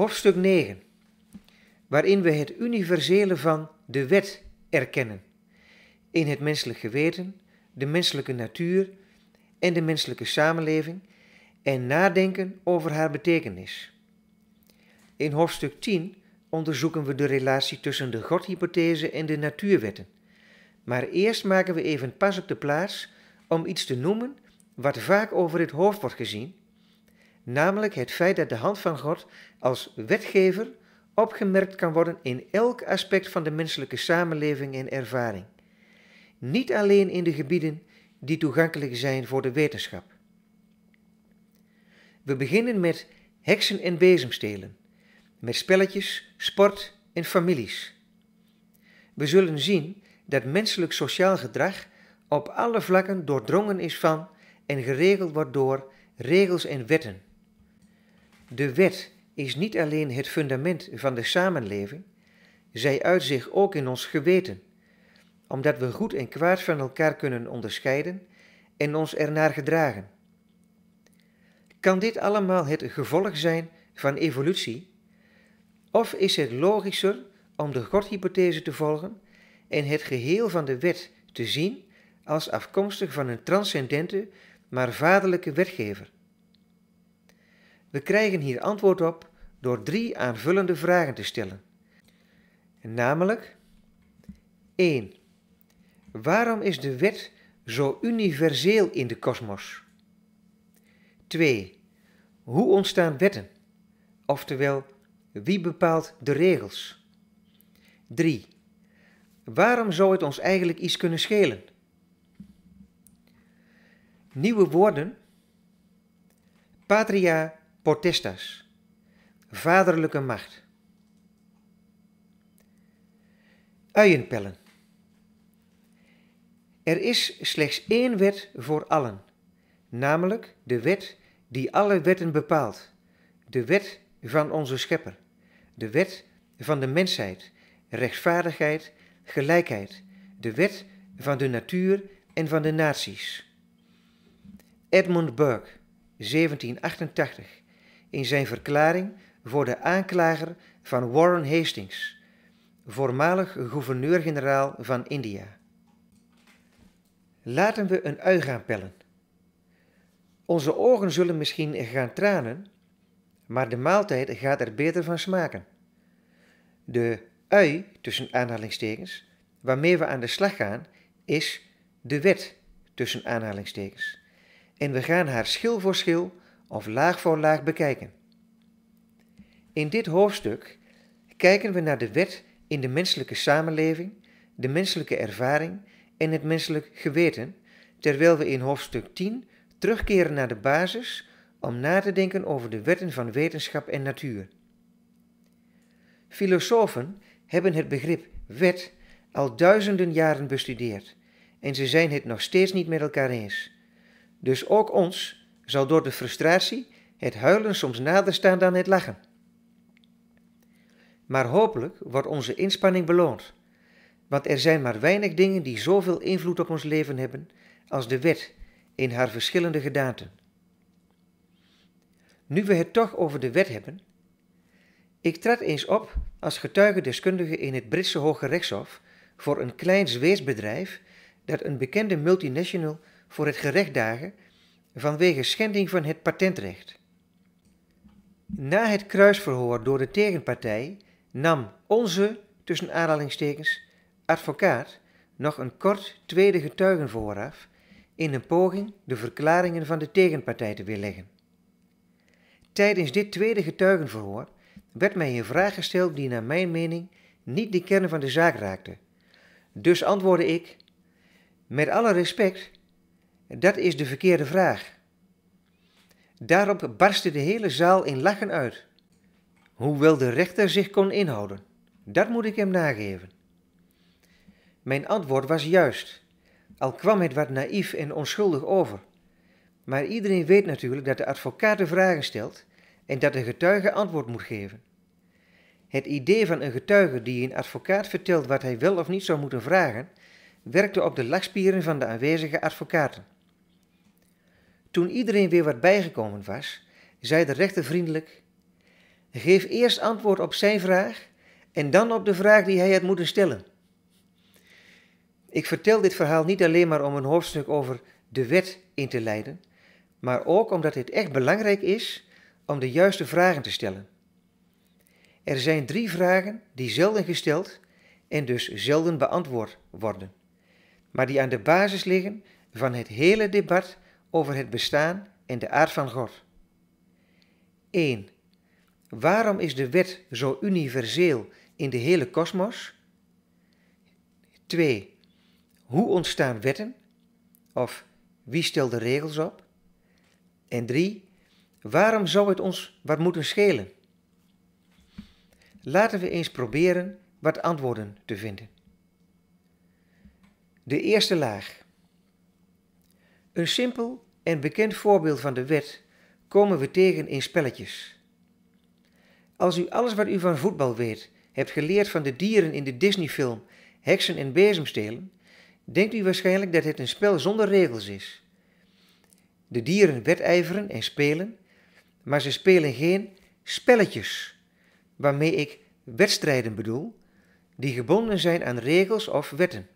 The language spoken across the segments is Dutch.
hoofdstuk 9, waarin we het universele van de wet erkennen. In het menselijk geweten, de menselijke natuur en de menselijke samenleving en nadenken over haar betekenis. In hoofdstuk 10 onderzoeken we de relatie tussen de godhypothese en de natuurwetten. Maar eerst maken we even pas op de plaats om iets te noemen wat vaak over het hoofd wordt gezien namelijk het feit dat de hand van God als wetgever opgemerkt kan worden in elk aspect van de menselijke samenleving en ervaring. Niet alleen in de gebieden die toegankelijk zijn voor de wetenschap. We beginnen met heksen en bezemstelen, met spelletjes, sport en families. We zullen zien dat menselijk sociaal gedrag op alle vlakken doordrongen is van en geregeld wordt door regels en wetten. De wet is niet alleen het fundament van de samenleving, zij uit zich ook in ons geweten, omdat we goed en kwaad van elkaar kunnen onderscheiden en ons ernaar gedragen. Kan dit allemaal het gevolg zijn van evolutie? Of is het logischer om de Godhypothese te volgen en het geheel van de wet te zien als afkomstig van een transcendente, maar vaderlijke wetgever? We krijgen hier antwoord op door drie aanvullende vragen te stellen. Namelijk 1. Waarom is de wet zo universeel in de kosmos? 2. Hoe ontstaan wetten? Oftewel, wie bepaalt de regels? 3. Waarom zou het ons eigenlijk iets kunnen schelen? Nieuwe woorden. Patria potestas, vaderlijke macht. Uienpellen. Er is slechts één wet voor allen, namelijk de wet die alle wetten bepaalt, de wet van onze schepper, de wet van de mensheid, rechtvaardigheid, gelijkheid, de wet van de natuur en van de naties. Edmund Burke, 1788 in zijn verklaring voor de aanklager van Warren Hastings, voormalig gouverneur-generaal van India. Laten we een ui gaan pellen. Onze ogen zullen misschien gaan tranen, maar de maaltijd gaat er beter van smaken. De ui, tussen aanhalingstekens, waarmee we aan de slag gaan, is de wet, tussen aanhalingstekens. En we gaan haar schil voor schil of laag voor laag bekijken. In dit hoofdstuk kijken we naar de wet in de menselijke samenleving, de menselijke ervaring en het menselijk geweten, terwijl we in hoofdstuk 10 terugkeren naar de basis om na te denken over de wetten van wetenschap en natuur. Filosofen hebben het begrip wet al duizenden jaren bestudeerd en ze zijn het nog steeds niet met elkaar eens. Dus ook ons zal door de frustratie het huilen soms nader staan dan het lachen. Maar hopelijk wordt onze inspanning beloond, want er zijn maar weinig dingen die zoveel invloed op ons leven hebben als de wet in haar verschillende gedaanten. Nu we het toch over de wet hebben, ik trad eens op als deskundige in het Britse Hoge Rechtshof voor een klein Zweeds bedrijf dat een bekende multinational voor het gerecht dagen vanwege schending van het patentrecht. Na het kruisverhoor door de tegenpartij nam onze, tussen aanhalingstekens, advocaat nog een kort tweede getuigenverhoor af in een poging de verklaringen van de tegenpartij te weerleggen. Tijdens dit tweede getuigenverhoor werd mij een vraag gesteld die naar mijn mening niet de kern van de zaak raakte. Dus antwoordde ik: Met alle respect, dat is de verkeerde vraag. Daarop barstte de hele zaal in lachen uit, hoewel de rechter zich kon inhouden. Dat moet ik hem nageven. Mijn antwoord was juist, al kwam het wat naïef en onschuldig over. Maar iedereen weet natuurlijk dat de advocaat de vragen stelt en dat de getuige antwoord moet geven. Het idee van een getuige die een advocaat vertelt wat hij wel of niet zou moeten vragen, werkte op de lachspieren van de aanwezige advocaten. Toen iedereen weer wat bijgekomen was, zei de rechter vriendelijk: Geef eerst antwoord op zijn vraag en dan op de vraag die hij had moeten stellen. Ik vertel dit verhaal niet alleen maar om een hoofdstuk over de wet in te leiden, maar ook omdat het echt belangrijk is om de juiste vragen te stellen. Er zijn drie vragen die zelden gesteld en dus zelden beantwoord worden, maar die aan de basis liggen van het hele debat over het bestaan en de aard van God. 1. Waarom is de wet zo universeel in de hele kosmos? 2. Hoe ontstaan wetten? Of wie stelt de regels op? En 3. Waarom zou het ons wat moeten schelen? Laten we eens proberen wat antwoorden te vinden. De eerste laag. Een simpel en bekend voorbeeld van de wet komen we tegen in spelletjes. Als u alles wat u van voetbal weet hebt geleerd van de dieren in de Disney-film Heksen en Bezemstelen, denkt u waarschijnlijk dat het een spel zonder regels is. De dieren wedijveren en spelen, maar ze spelen geen spelletjes, waarmee ik wedstrijden bedoel, die gebonden zijn aan regels of wetten.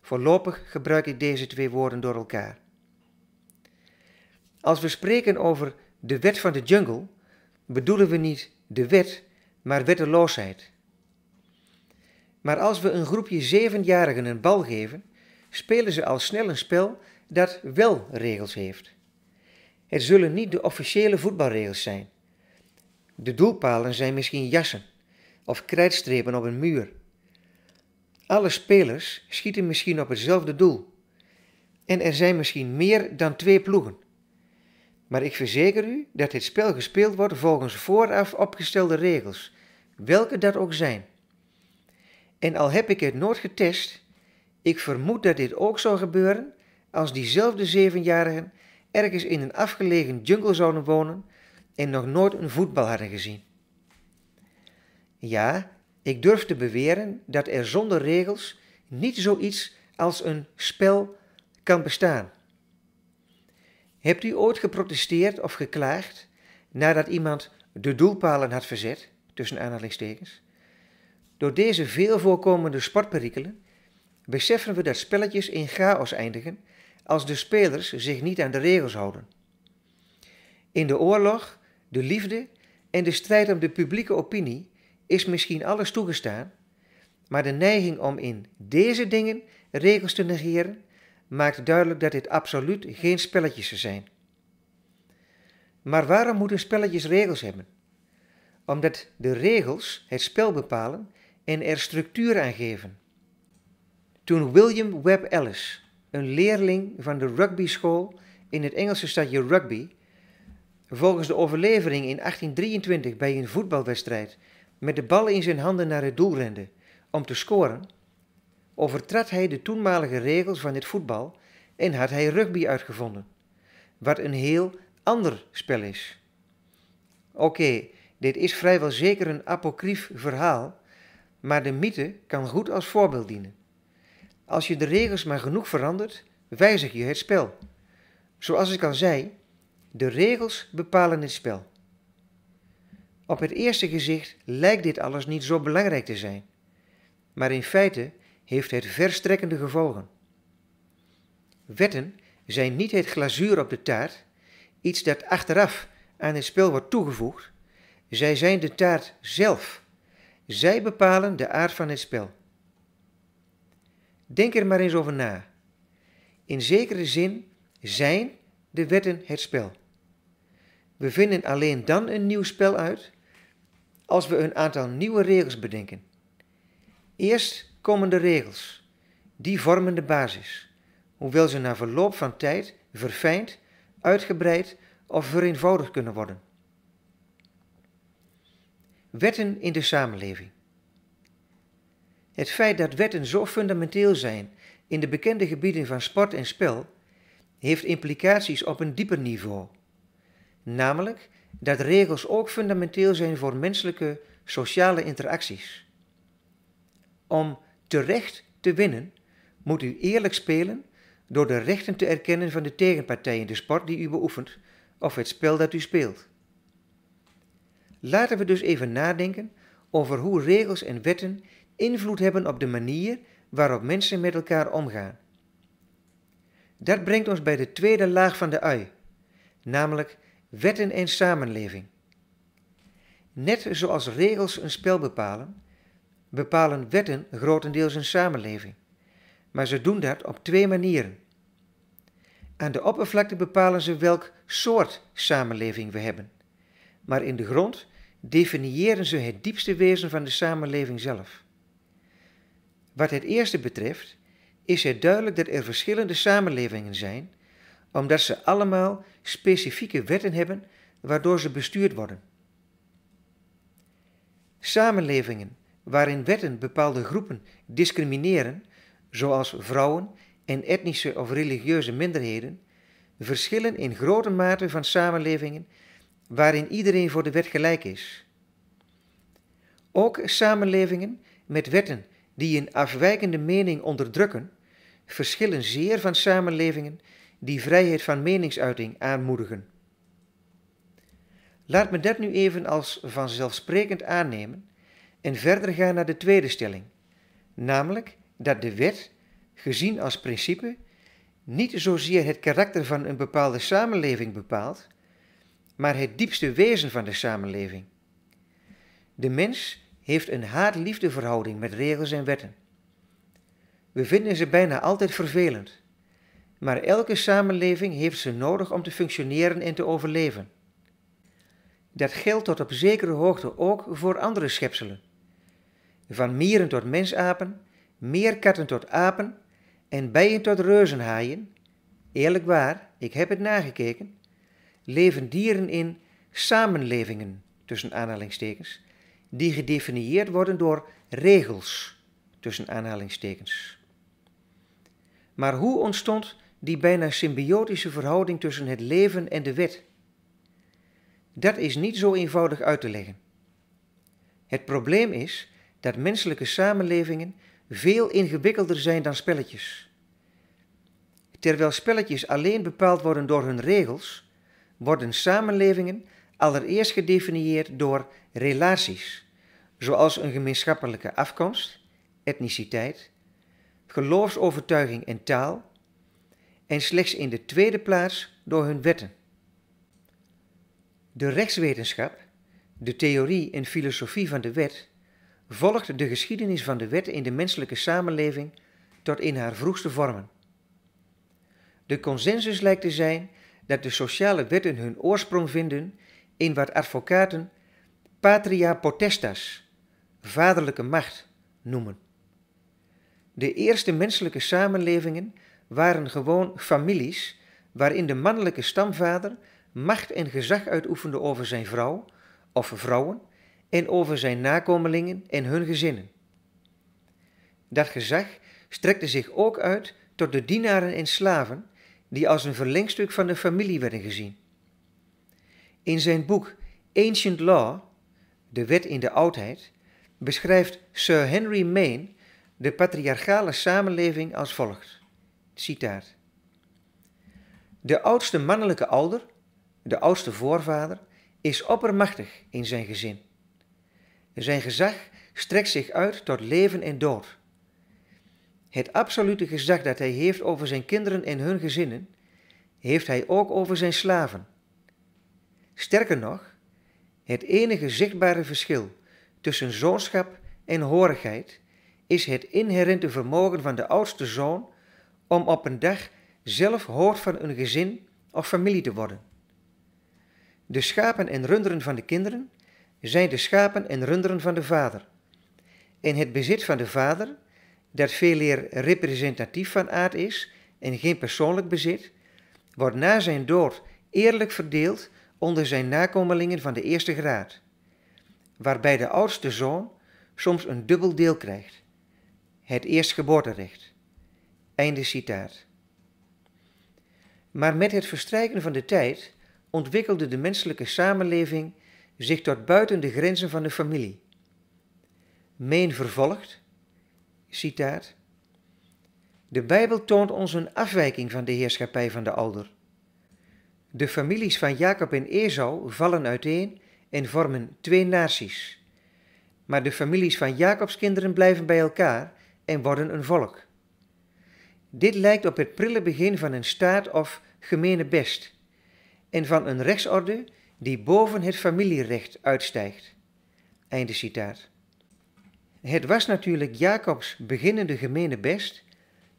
Voorlopig gebruik ik deze twee woorden door elkaar. Als we spreken over de wet van de jungle, bedoelen we niet de wet, maar wetteloosheid. Maar als we een groepje zevenjarigen een bal geven, spelen ze al snel een spel dat wel regels heeft. Het zullen niet de officiële voetbalregels zijn. De doelpalen zijn misschien jassen of krijtstrepen op een muur. Alle spelers schieten misschien op hetzelfde doel. En er zijn misschien meer dan twee ploegen. Maar ik verzeker u dat dit spel gespeeld wordt volgens vooraf opgestelde regels, welke dat ook zijn. En al heb ik het nooit getest, ik vermoed dat dit ook zou gebeuren als diezelfde zevenjarigen ergens in een afgelegen jungle zouden wonen en nog nooit een voetbal hadden gezien. Ja, ik durf te beweren dat er zonder regels niet zoiets als een spel kan bestaan. Hebt u ooit geprotesteerd of geklaagd nadat iemand de doelpalen had verzet, tussen aanhalingstekens? Door deze veel voorkomende sportperikelen beseffen we dat spelletjes in chaos eindigen als de spelers zich niet aan de regels houden. In de oorlog, de liefde en de strijd om de publieke opinie is misschien alles toegestaan, maar de neiging om in deze dingen regels te negeren maakt duidelijk dat dit absoluut geen spelletjes zijn. Maar waarom moeten spelletjes regels hebben? Omdat de regels het spel bepalen en er structuur aan geven. Toen William Webb Ellis, een leerling van de rugbyschool in het Engelse stadje Rugby, volgens de overlevering in 1823 bij een voetbalwedstrijd met de bal in zijn handen naar het doel rende om te scoren, overtrad hij de toenmalige regels van het voetbal en had hij rugby uitgevonden, wat een heel ander spel is. Oké, dit is vrijwel zeker een apocrief verhaal, maar de mythe kan goed als voorbeeld dienen. Als je de regels maar genoeg verandert, wijzig je het spel. Zoals ik al zei, de regels bepalen het spel. Op het eerste gezicht lijkt dit alles niet zo belangrijk te zijn. Maar in feite heeft het verstrekkende gevolgen. Wetten zijn niet het glazuur op de taart, iets dat achteraf aan het spel wordt toegevoegd. Zij zijn de taart zelf. Zij bepalen de aard van het spel. Denk er maar eens over na. In zekere zin zijn de wetten het spel. We vinden alleen dan een nieuw spel uit als we een aantal nieuwe regels bedenken. Eerst komende regels. Die vormen de basis, hoewel ze na verloop van tijd verfijnd, uitgebreid of vereenvoudigd kunnen worden. Wetten in de samenleving. Het feit dat wetten zo fundamenteel zijn in de bekende gebieden van sport en spel, heeft implicaties op een dieper niveau. Namelijk dat regels ook fundamenteel zijn voor menselijke sociale interacties. Om terecht te winnen, moet u eerlijk spelen door de rechten te erkennen van de tegenpartij in de sport die u beoefent of het spel dat u speelt. Laten we dus even nadenken over hoe regels en wetten invloed hebben op de manier waarop mensen met elkaar omgaan. Dat brengt ons bij de tweede laag van de ui, namelijk wetten en samenleving. Net zoals regels een spel bepalen, bepalen wetten grotendeels een samenleving. Maar ze doen dat op twee manieren. Aan de oppervlakte bepalen ze welk soort samenleving we hebben. Maar in de grond definiëren ze het diepste wezen van de samenleving zelf. Wat het eerste betreft, is het duidelijk dat er verschillende samenlevingen zijn, omdat ze allemaal specifieke wetten hebben waardoor ze bestuurd worden. Samenlevingen waarin wetten bepaalde groepen discrimineren, zoals vrouwen en etnische of religieuze minderheden, verschillen in grote mate van samenlevingen waarin iedereen voor de wet gelijk is. Ook samenlevingen met wetten die een afwijkende mening onderdrukken, verschillen zeer van samenlevingen die vrijheid van meningsuiting aanmoedigen. Laat me dat nu even als vanzelfsprekend aannemen en verder gaan naar de tweede stelling, namelijk dat de wet, gezien als principe, niet zozeer het karakter van een bepaalde samenleving bepaalt, maar het diepste wezen van de samenleving. De mens heeft een haat-liefdeverhouding met regels en wetten. We vinden ze bijna altijd vervelend, maar elke samenleving heeft ze nodig om te functioneren en te overleven. Dat geldt tot op zekere hoogte ook voor andere schepselen van mieren tot mensapen, meerkatten tot apen en bijen tot reuzenhaaien, eerlijk waar, ik heb het nagekeken, leven dieren in samenlevingen, tussen aanhalingstekens, die gedefinieerd worden door regels, tussen aanhalingstekens. Maar hoe ontstond die bijna symbiotische verhouding tussen het leven en de wet? Dat is niet zo eenvoudig uit te leggen. Het probleem is dat menselijke samenlevingen veel ingewikkelder zijn dan spelletjes. Terwijl spelletjes alleen bepaald worden door hun regels, worden samenlevingen allereerst gedefinieerd door relaties, zoals een gemeenschappelijke afkomst, etniciteit, geloofsovertuiging en taal, en slechts in de tweede plaats door hun wetten. De rechtswetenschap, de theorie en filosofie van de wet, volgt de geschiedenis van de wet in de menselijke samenleving tot in haar vroegste vormen. De consensus lijkt te zijn dat de sociale wetten hun oorsprong vinden in wat advocaten patria potestas, vaderlijke macht, noemen. De eerste menselijke samenlevingen waren gewoon families waarin de mannelijke stamvader macht en gezag uitoefende over zijn vrouw of vrouwen en over zijn nakomelingen en hun gezinnen. Dat gezag strekte zich ook uit tot de dienaren en slaven, die als een verlengstuk van de familie werden gezien. In zijn boek Ancient Law, de wet in de oudheid, beschrijft Sir Henry Maine de patriarchale samenleving als volgt. Citaat. De oudste mannelijke ouder, de oudste voorvader, is oppermachtig in zijn gezin. Zijn gezag strekt zich uit tot leven en dood. Het absolute gezag dat hij heeft over zijn kinderen en hun gezinnen, heeft hij ook over zijn slaven. Sterker nog, het enige zichtbare verschil tussen zoonschap en horigheid is het inherente vermogen van de oudste zoon om op een dag zelf hoofd van een gezin of familie te worden. De schapen en runderen van de kinderen zijn de schapen en runderen van de Vader. In het bezit van de Vader, dat veel eer representatief van aard is en geen persoonlijk bezit, wordt na zijn dood eerlijk verdeeld onder zijn nakomelingen van de eerste graad, waarbij de oudste zoon soms een dubbel deel krijgt, het eerstgeboorterecht. Einde citaat. Maar met het verstrijken van de tijd ontwikkelde de menselijke samenleving zich tot buiten de grenzen van de familie. Meen vervolgt, citaat, De Bijbel toont ons een afwijking van de heerschappij van de ouder. De families van Jacob en Esau vallen uiteen en vormen twee naties. Maar de families van Jacobs kinderen blijven bij elkaar en worden een volk. Dit lijkt op het prille begin van een staat of gemene best en van een rechtsorde die boven het familierecht uitstijgt. Einde citaat. Het was natuurlijk Jacobs beginnende gemeene best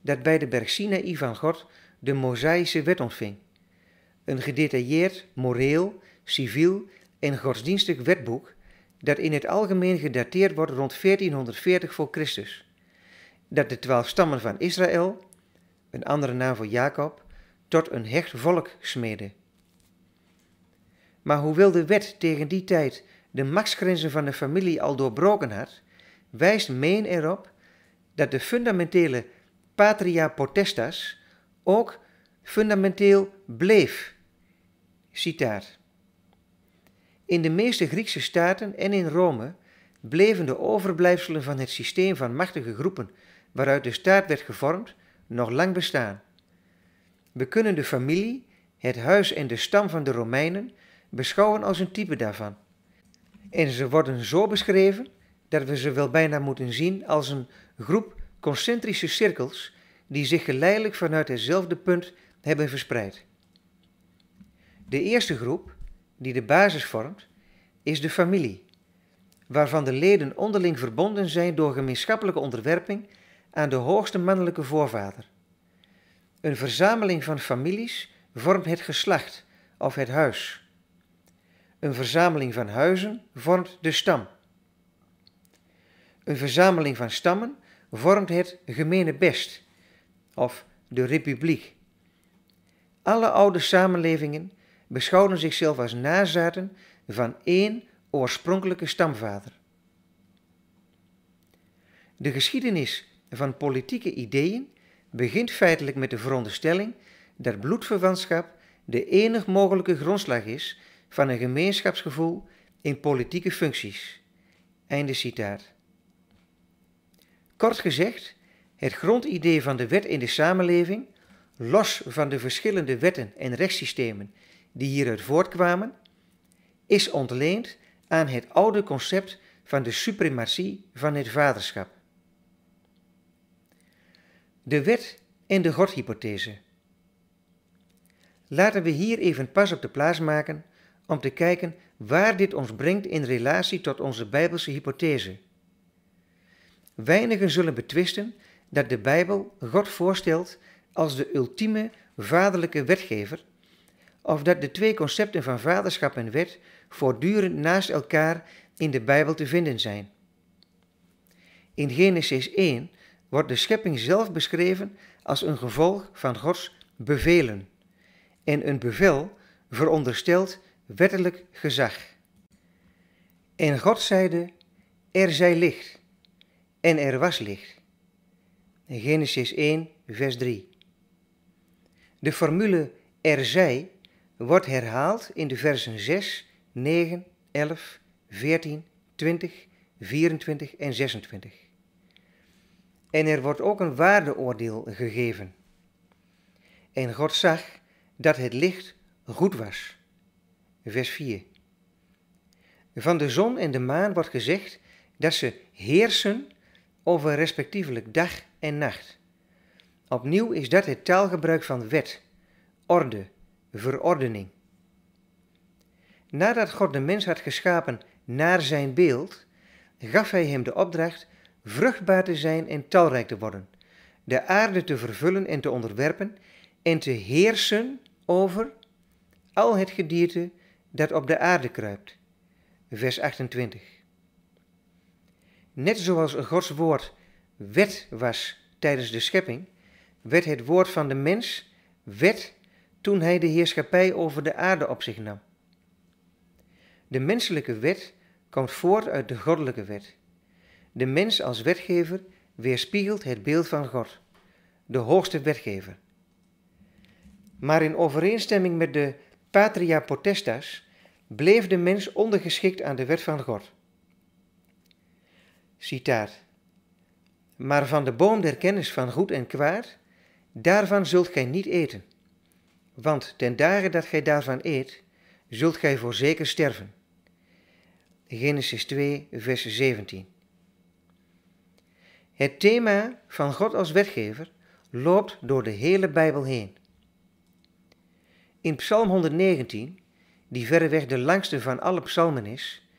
dat bij de berg Sinaï van God de Mosaïsche wet ontving. Een gedetailleerd, moreel, civiel en godsdienstig wetboek dat in het algemeen gedateerd wordt rond 1440 voor Christus. Dat de twaalf stammen van Israël, een andere naam voor Jacob, tot een hecht volk smeden. Maar hoewel de wet tegen die tijd de machtsgrenzen van de familie al doorbroken had, wijst Meen erop dat de fundamentele patria potestas ook fundamenteel bleef. Citaat. In de meeste Griekse staten en in Rome bleven de overblijfselen van het systeem van machtige groepen waaruit de staat werd gevormd nog lang bestaan. We kunnen de familie, het huis en de stam van de Romeinen beschouwen als een type daarvan. En ze worden zo beschreven dat we ze wel bijna moeten zien als een groep concentrische cirkels die zich geleidelijk vanuit hetzelfde punt hebben verspreid. De eerste groep, die de basis vormt, is de familie, waarvan de leden onderling verbonden zijn door gemeenschappelijke onderwerping aan de hoogste mannelijke voorvader. Een verzameling van families vormt het geslacht of het huis. Een verzameling van huizen vormt de stam. Een verzameling van stammen vormt het best, of de republiek. Alle oude samenlevingen beschouwden zichzelf als nazaten van één oorspronkelijke stamvader. De geschiedenis van politieke ideeën begint feitelijk met de veronderstelling dat bloedverwantschap de enig mogelijke grondslag is van een gemeenschapsgevoel in politieke functies. Einde citaat. Kort gezegd, het grondidee van de wet in de samenleving, los van de verschillende wetten en rechtssystemen die hieruit voortkwamen, is ontleend aan het oude concept van de suprematie van het vaderschap. De wet en de godhypothese. Laten we hier even pas op de plaats maken om te kijken waar dit ons brengt in relatie tot onze Bijbelse hypothese. Weinigen zullen betwisten dat de Bijbel God voorstelt als de ultieme vaderlijke wetgever, of dat de twee concepten van vaderschap en wet voortdurend naast elkaar in de Bijbel te vinden zijn. In Genesis 1 wordt de schepping zelf beschreven als een gevolg van Gods bevelen. En een bevel veronderstelt wettelijk gezag. En God zeide, er zij licht, en er was licht. Genesis 1, vers 3. De formule er zij wordt herhaald in de versen 6, 9, 11, 14, 20, 24 en 26. En er wordt ook een waardeoordeel gegeven. En God zag dat het licht goed was vers 4. Van de zon en de maan wordt gezegd dat ze heersen over respectievelijk dag en nacht. Opnieuw is dat het taalgebruik van wet, orde, verordening. Nadat God de mens had geschapen naar zijn beeld, gaf hij hem de opdracht vruchtbaar te zijn en talrijk te worden, de aarde te vervullen en te onderwerpen en te heersen over al het gedierte, dat op de aarde kruipt. Vers 28. Net zoals Gods woord wet was tijdens de schepping, werd het woord van de mens wet toen hij de heerschappij over de aarde op zich nam. De menselijke wet komt voort uit de goddelijke wet. De mens als wetgever weerspiegelt het beeld van God, de hoogste wetgever. Maar in overeenstemming met de patria potestas bleef de mens ondergeschikt aan de wet van God. Citaat. Maar van de boom der kennis van goed en kwaad, daarvan zult gij niet eten. Want ten dagen dat gij daarvan eet, zult gij voorzeker sterven. Genesis 2, vers 17. Het thema van God als wetgever loopt door de hele Bijbel heen. In Psalm 119 die verreweg de langste van alle psalmen is,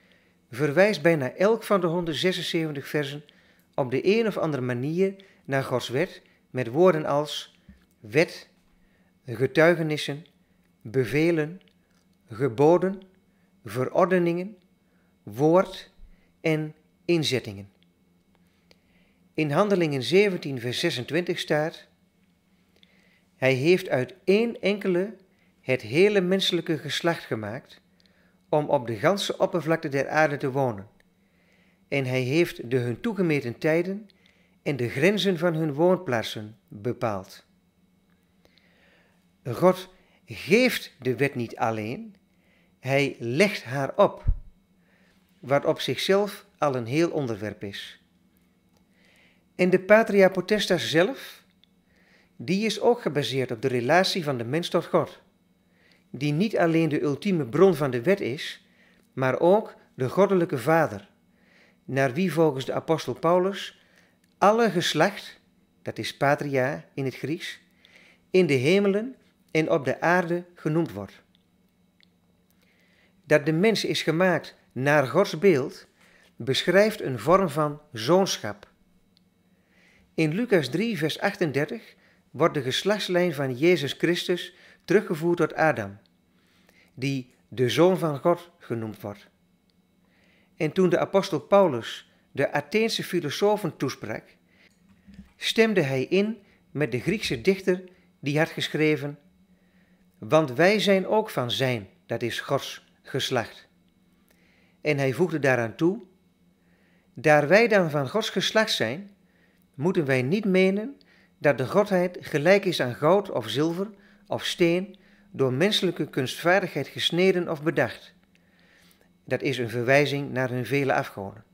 verwijst bijna elk van de 176 versen op de een of andere manier naar Gods wet met woorden als wet, getuigenissen, bevelen, geboden, verordeningen, woord en inzettingen. In Handelingen 17, vers 26 staat: Hij heeft uit één enkele het hele menselijke geslacht gemaakt om op de ganse oppervlakte der aarde te wonen. En hij heeft de hun toegemeten tijden en de grenzen van hun woonplaatsen bepaald. God geeft de wet niet alleen, hij legt haar op, wat op zichzelf al een heel onderwerp is. En de patria potestas zelf, die is ook gebaseerd op de relatie van de mens tot God die niet alleen de ultieme bron van de wet is, maar ook de goddelijke Vader, naar wie volgens de apostel Paulus alle geslacht, dat is patria in het Grieks, in de hemelen en op de aarde genoemd wordt. Dat de mens is gemaakt naar Gods beeld, beschrijft een vorm van zoonschap. In Lucas 3, vers 38 wordt de geslachtslijn van Jezus Christus teruggevoerd tot Adam, die de zoon van God genoemd wordt. En toen de apostel Paulus de Atheense filosofen toesprak, stemde hij in met de Griekse dichter die had geschreven: Want wij zijn ook van zijn, dat is Gods geslacht. En hij voegde daaraan toe: Daar wij dan van Gods geslacht zijn, moeten wij niet menen dat de Godheid gelijk is aan goud of zilver of steen door menselijke kunstvaardigheid gesneden of bedacht. Dat is een verwijzing naar hun vele afgoden.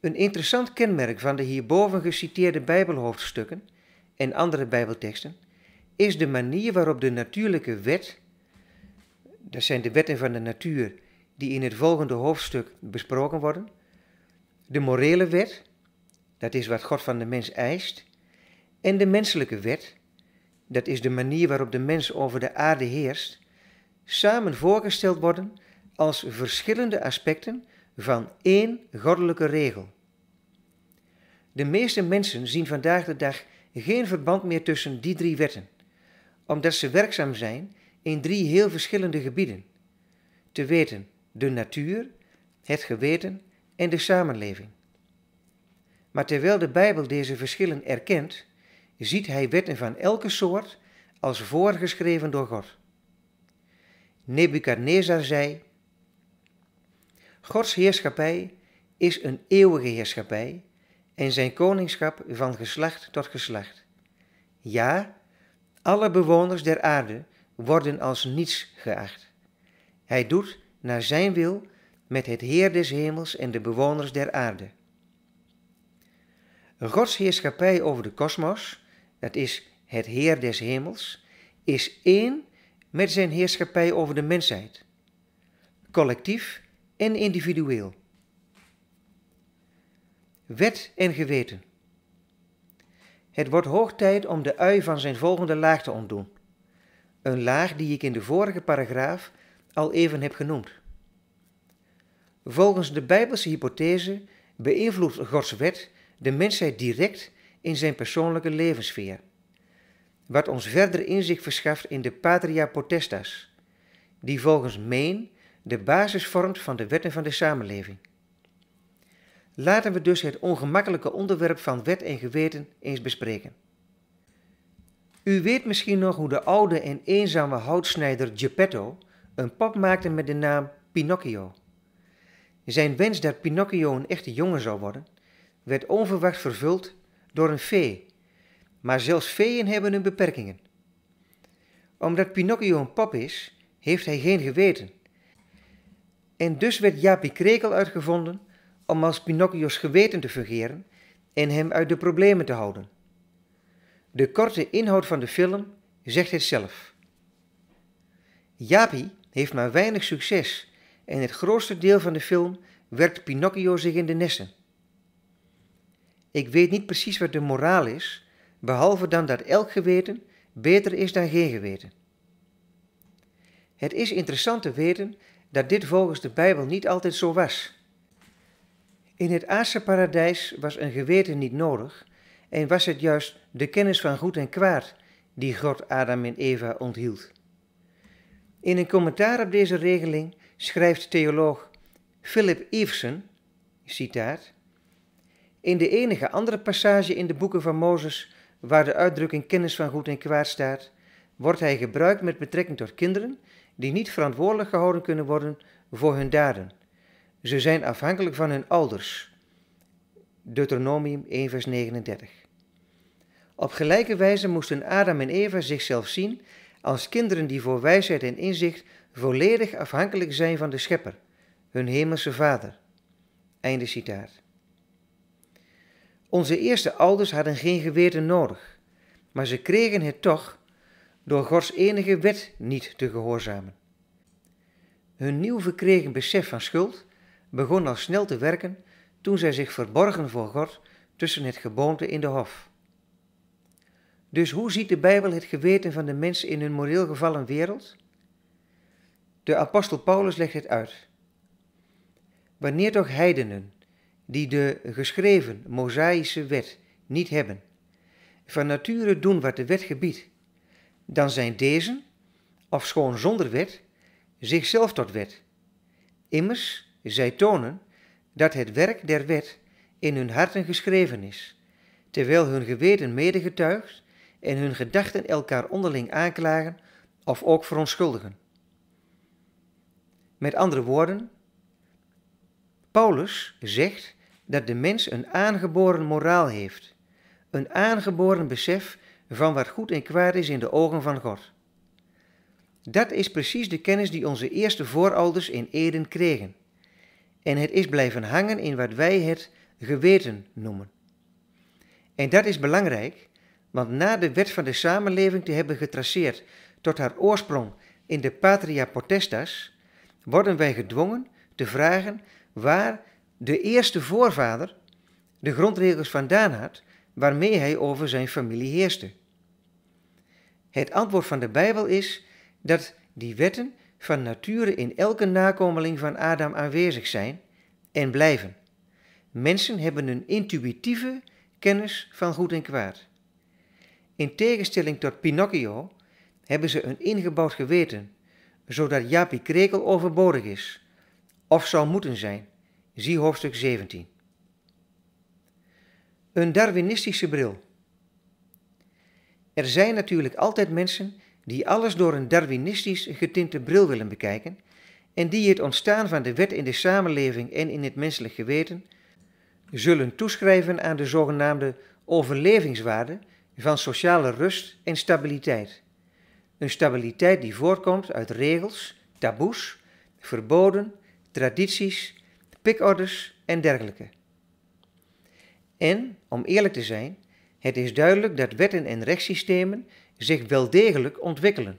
Een interessant kenmerk van de hierboven geciteerde Bijbelhoofdstukken en andere Bijbelteksten is de manier waarop de natuurlijke wet, dat zijn de wetten van de natuur die in het volgende hoofdstuk besproken worden, de morele wet, dat is wat God van de mens eist, en de menselijke wet, dat is de manier waarop de mens over de aarde heerst, samen voorgesteld worden als verschillende aspecten van één goddelijke regel. De meeste mensen zien vandaag de dag geen verband meer tussen die drie wetten, omdat ze werkzaam zijn in drie heel verschillende gebieden: te weten de natuur, het geweten en de samenleving. Maar terwijl de Bijbel deze verschillen erkent, ziet hij wetten van elke soort als voorgeschreven door God. Nebukadnezar zei: Gods heerschappij is een eeuwige heerschappij en zijn koningschap van geslacht tot geslacht. Ja, alle bewoners der aarde worden als niets geacht. Hij doet naar zijn wil met het Heer des hemels en de bewoners der aarde. Gods heerschappij over de kosmos dat is het Heer des Hemels, is één met zijn heerschappij over de mensheid, collectief en individueel. Wet en geweten. Het wordt hoog tijd om de ui van zijn volgende laag te ontdoen. Een laag die ik in de vorige paragraaf al even heb genoemd. Volgens de Bijbelse hypothese beïnvloedt Gods wet de mensheid direct in zijn persoonlijke levenssfeer, wat ons verder inzicht verschaft in de patria potestas, die volgens Meen de basis vormt van de wetten van de samenleving. Laten we dus het ongemakkelijke onderwerp van wet en geweten eens bespreken. U weet misschien nog hoe de oude en eenzame houtsnijder Geppetto een pop maakte met de naam Pinocchio. Zijn wens dat Pinocchio een echte jongen zou worden, werd onverwacht vervuld door een fee. Maar zelfs feeën hebben hun beperkingen. Omdat Pinocchio een pop is, heeft hij geen geweten. En dus werd Japi Krekel uitgevonden om als Pinocchio's geweten te fungeren en hem uit de problemen te houden. De korte inhoud van de film zegt het zelf. Japi heeft maar weinig succes en het grootste deel van de film werkt Pinocchio zich in de nessen. Ik weet niet precies wat de moraal is, behalve dan dat elk geweten beter is dan geen geweten. Het is interessant te weten dat dit volgens de Bijbel niet altijd zo was. In het aardse paradijs was een geweten niet nodig en was het juist de kennis van goed en kwaad die God Adam en Eva onthield. In een commentaar op deze regeling schrijft theoloog Philip Iversen citaat, in de enige andere passage in de boeken van Mozes waar de uitdrukking kennis van goed en kwaad staat, wordt hij gebruikt met betrekking tot kinderen die niet verantwoordelijk gehouden kunnen worden voor hun daden. Ze zijn afhankelijk van hun ouders. Deuteronomium 1 vers 39. Op gelijke wijze moesten Adam en Eva zichzelf zien als kinderen die voor wijsheid en inzicht volledig afhankelijk zijn van de Schepper, hun hemelse Vader. Einde citaat. Onze eerste ouders hadden geen geweten nodig, maar ze kregen het toch door Gods enige wet niet te gehoorzamen. Hun nieuw verkregen besef van schuld begon al snel te werken toen zij zich verborgen voor God tussen het geboomte in de hof. Dus hoe ziet de Bijbel het geweten van de mens in hun moreel gevallen wereld? De apostel Paulus legt het uit. Wanneer toch heidenen, die de geschreven Mosaïsche wet niet hebben, van nature doen wat de wet gebiedt, dan zijn deze, ofschoon zonder wet, zichzelf tot wet. Immers, zij tonen dat het werk der wet in hun harten geschreven is, terwijl hun geweten medegetuigt en hun gedachten elkaar onderling aanklagen of ook verontschuldigen. Met andere woorden, Paulus zegt dat de mens een aangeboren moraal heeft, een aangeboren besef van wat goed en kwaad is in de ogen van God. Dat is precies de kennis die onze eerste voorouders in Eden kregen. En het is blijven hangen in wat wij het geweten noemen. En dat is belangrijk, want na de wet van de samenleving te hebben getraceerd tot haar oorsprong in de patria potestas, worden wij gedwongen te vragen waar de eerste voorvader de grondregels vandaan had waarmee hij over zijn familie heerste. Het antwoord van de Bijbel is dat die wetten van nature in elke nakomeling van Adam aanwezig zijn en blijven. Mensen hebben een intuïtieve kennis van goed en kwaad. In tegenstelling tot Pinocchio hebben ze een ingebouwd geweten, zodat Jaapie Krekel overbodig is, of zou moeten zijn. Zie hoofdstuk 17. Een Darwinistische bril. Er zijn natuurlijk altijd mensen die alles door een Darwinistisch getinte bril willen bekijken en die het ontstaan van de wet in de samenleving en in het menselijk geweten zullen toeschrijven aan de zogenaamde overlevingswaarde van sociale rust en stabiliteit. Een stabiliteit die voorkomt uit regels, taboes, verboden, tradities, pickorders en dergelijke. En, om eerlijk te zijn, het is duidelijk dat wetten en rechtssystemen zich wel degelijk ontwikkelen.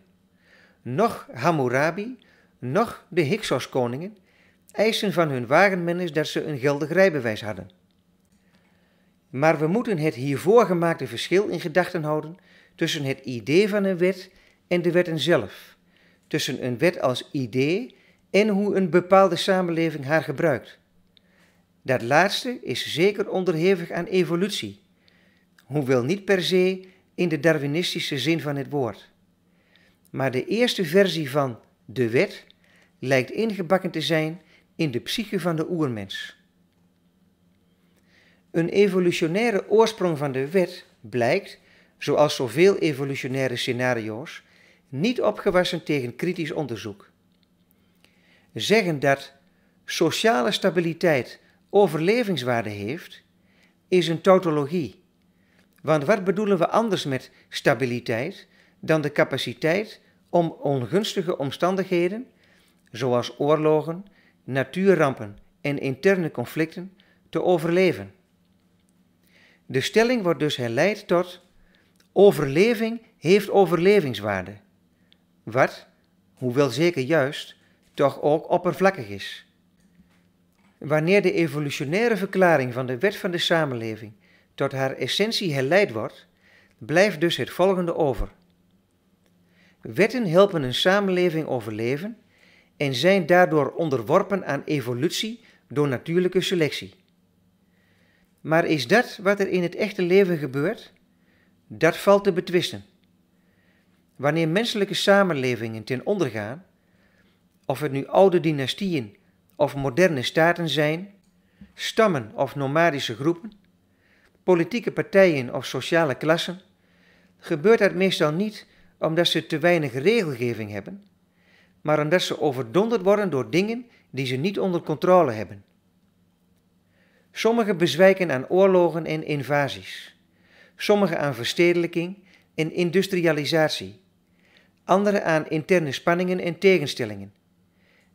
Nog Hammurabi, nog de Hyksos-koningen eisen van hun wagenmenners dat ze een geldig rijbewijs hadden. Maar we moeten het hiervoor gemaakte verschil in gedachten houden tussen het idee van een wet en de wetten zelf. Tussen een wet als idee en hoe een bepaalde samenleving haar gebruikt. Dat laatste is zeker onderhevig aan evolutie, hoewel niet per se in de Darwinistische zin van het woord. Maar de eerste versie van de wet lijkt ingebakken te zijn in de psyche van de oermens. Een evolutionaire oorsprong van de wet blijkt, zoals zoveel evolutionaire scenario's, niet opgewassen tegen kritisch onderzoek zeggen dat sociale stabiliteit overlevingswaarde heeft, is een tautologie. Want wat bedoelen we anders met stabiliteit dan de capaciteit om ongunstige omstandigheden, zoals oorlogen, natuurrampen en interne conflicten, te overleven? De stelling wordt dus herleid tot overleving heeft overlevingswaarde. Wat, hoewel zeker juist, toch ook oppervlakkig is. Wanneer de evolutionaire verklaring van de wet van de samenleving tot haar essentie herleid wordt, blijft dus het volgende over. Wetten helpen een samenleving overleven en zijn daardoor onderworpen aan evolutie door natuurlijke selectie. Maar is dat wat er in het echte leven gebeurt? Dat valt te betwisten. Wanneer menselijke samenlevingen ten onder gaan, of het nu oude dynastieën of moderne staten zijn, stammen of nomadische groepen, politieke partijen of sociale klassen, gebeurt dat meestal niet omdat ze te weinig regelgeving hebben, maar omdat ze overdonderd worden door dingen die ze niet onder controle hebben. Sommigen bezwijken aan oorlogen en invasies, sommigen aan verstedelijking en industrialisatie, anderen aan interne spanningen en tegenstellingen,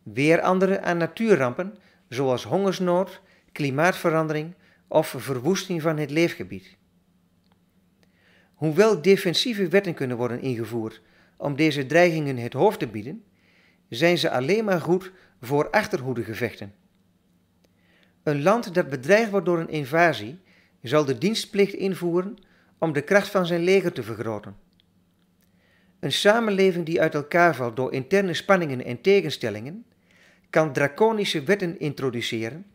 weer andere aan natuurrampen zoals hongersnood, klimaatverandering of verwoesting van het leefgebied. Hoewel defensieve wetten kunnen worden ingevoerd om deze dreigingen het hoofd te bieden, zijn ze alleen maar goed voor achterhoedegevechten. Een land dat bedreigd wordt door een invasie zal de dienstplicht invoeren om de kracht van zijn leger te vergroten. Een samenleving die uit elkaar valt door interne spanningen en tegenstellingen kan draconische wetten introduceren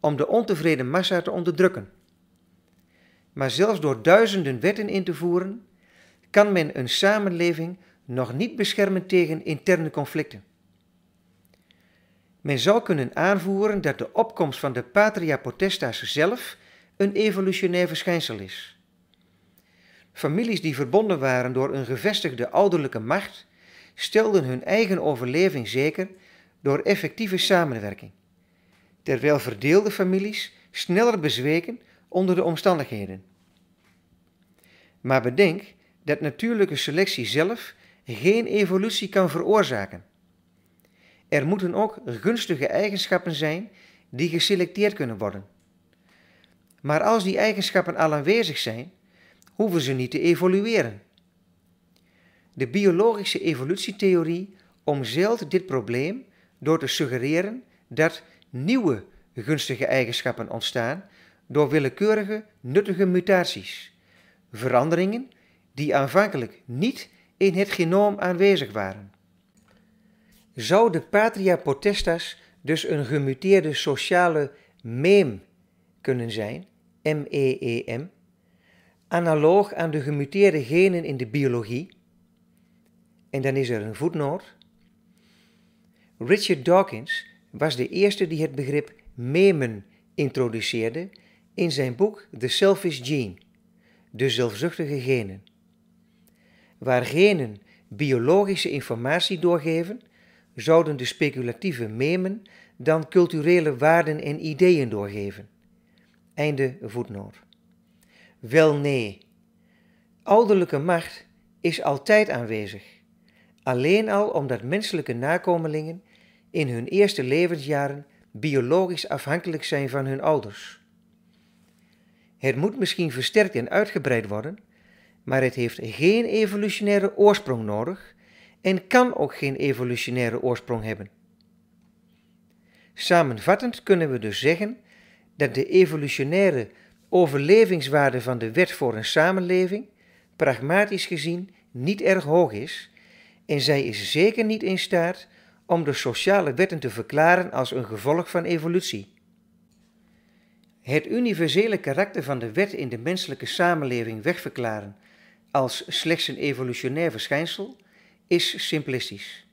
om de ontevreden massa te onderdrukken. Maar zelfs door duizenden wetten in te voeren, kan men een samenleving nog niet beschermen tegen interne conflicten. Men zou kunnen aanvoeren dat de opkomst van de patria potestas zelf een evolutionair verschijnsel is. Families die verbonden waren door een gevestigde ouderlijke macht stelden hun eigen overleving zeker door effectieve samenwerking, terwijl verdeelde families sneller bezweken onder de omstandigheden. Maar bedenk dat natuurlijke selectie zelf geen evolutie kan veroorzaken. Er moeten ook gunstige eigenschappen zijn die geselecteerd kunnen worden. Maar als die eigenschappen al aanwezig zijn, hoeven ze niet te evolueren. De biologische evolutietheorie omzeilt dit probleem door te suggereren dat nieuwe gunstige eigenschappen ontstaan door willekeurige nuttige mutaties. Veranderingen die aanvankelijk niet in het genoom aanwezig waren. Zou de patria potestas dus een gemuteerde sociale meem kunnen zijn, MEEM, -E, e analoog aan de gemuteerde genen in de biologie? En dan is er een voetnoot. Richard Dawkins was de eerste die het begrip memen introduceerde in zijn boek The Selfish Gene, de zelfzuchtige genen. Waar genen biologische informatie doorgeven, zouden de speculatieve memen dan culturele waarden en ideeën doorgeven. Einde voetnoot. Wel nee. Ouderlijke macht is altijd aanwezig, alleen al omdat menselijke nakomelingen in hun eerste levensjaren biologisch afhankelijk zijn van hun ouders. Het moet misschien versterkt en uitgebreid worden, maar het heeft geen evolutionaire oorsprong nodig en kan ook geen evolutionaire oorsprong hebben. Samenvattend kunnen we dus zeggen dat de evolutionaire overlevingswaarde van de wet voor een samenleving pragmatisch gezien niet erg hoog is en zij is zeker niet in staat om de sociale wetten te verklaren als een gevolg van evolutie. Het universele karakter van de wet in de menselijke samenleving wegverklaren als slechts een evolutionair verschijnsel is simplistisch.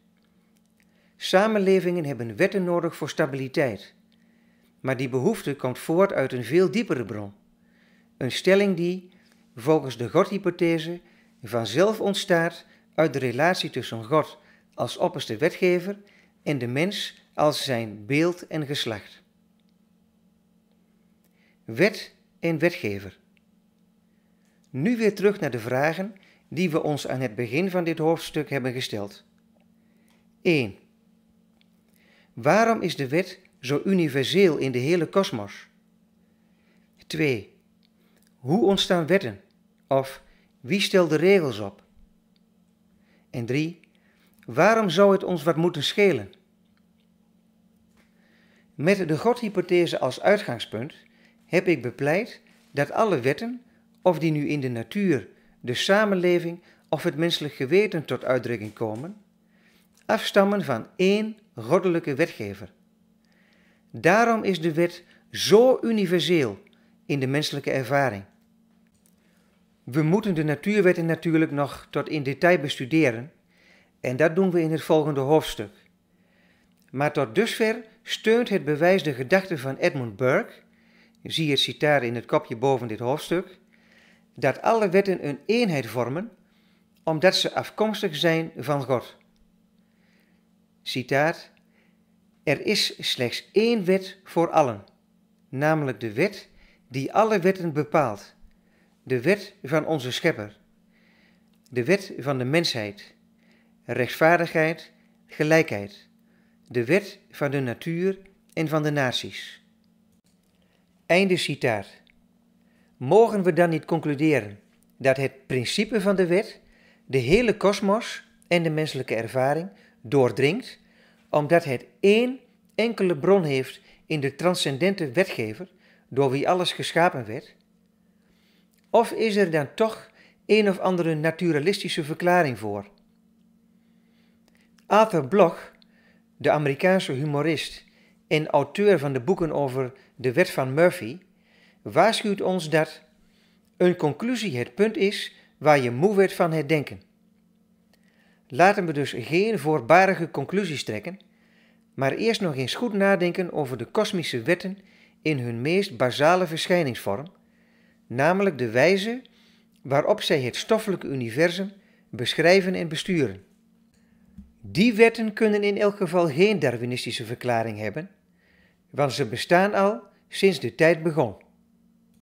Samenlevingen hebben wetten nodig voor stabiliteit, maar die behoefte komt voort uit een veel diepere bron. Een stelling die, volgens de Godhypothese, vanzelf ontstaat uit de relatie tussen God als opperste wetgever en de mens als zijn beeld en geslacht. Wet en wetgever. Nu weer terug naar de vragen die we ons aan het begin van dit hoofdstuk hebben gesteld. 1. Waarom is de wet zo universeel in de hele kosmos? 2. Hoe ontstaan wetten? Of wie stelt de regels op? En 3. Waarom zou het ons wat moeten schelen? Met de godhypothese als uitgangspunt heb ik bepleit dat alle wetten, of die nu in de natuur, de samenleving of het menselijk geweten tot uitdrukking komen, afstammen van één goddelijke wetgever. Daarom is de wet zo universeel in de menselijke ervaring. We moeten de natuurwetten natuurlijk nog tot in detail bestuderen en dat doen we in het volgende hoofdstuk. Maar tot dusver steunt het bewijs de gedachte van Edmund Burke, zie het citaat in het kopje boven dit hoofdstuk, dat alle wetten een eenheid vormen, omdat ze afkomstig zijn van God. Citaat: Er is slechts één wet voor allen, namelijk de wet die alle wetten bepaalt, de wet van onze Schepper, de wet van de mensheid rechtvaardigheid, gelijkheid, de wet van de natuur en van de naties. Einde citaat. Mogen we dan niet concluderen dat het principe van de wet de hele kosmos en de menselijke ervaring doordringt, omdat het één enkele bron heeft in de transcendente wetgever, door wie alles geschapen werd? Of is er dan toch een of andere naturalistische verklaring voor? Arthur Bloch, de Amerikaanse humorist en auteur van de boeken over de wet van Murphy, waarschuwt ons dat een conclusie het punt is waar je moe werd van het denken. Laten we dus geen voorbarige conclusies trekken, maar eerst nog eens goed nadenken over de kosmische wetten in hun meest basale verschijningsvorm, namelijk de wijze waarop zij het stoffelijke universum beschrijven en besturen. Die wetten kunnen in elk geval geen Darwinistische verklaring hebben, want ze bestaan al sinds de tijd begon.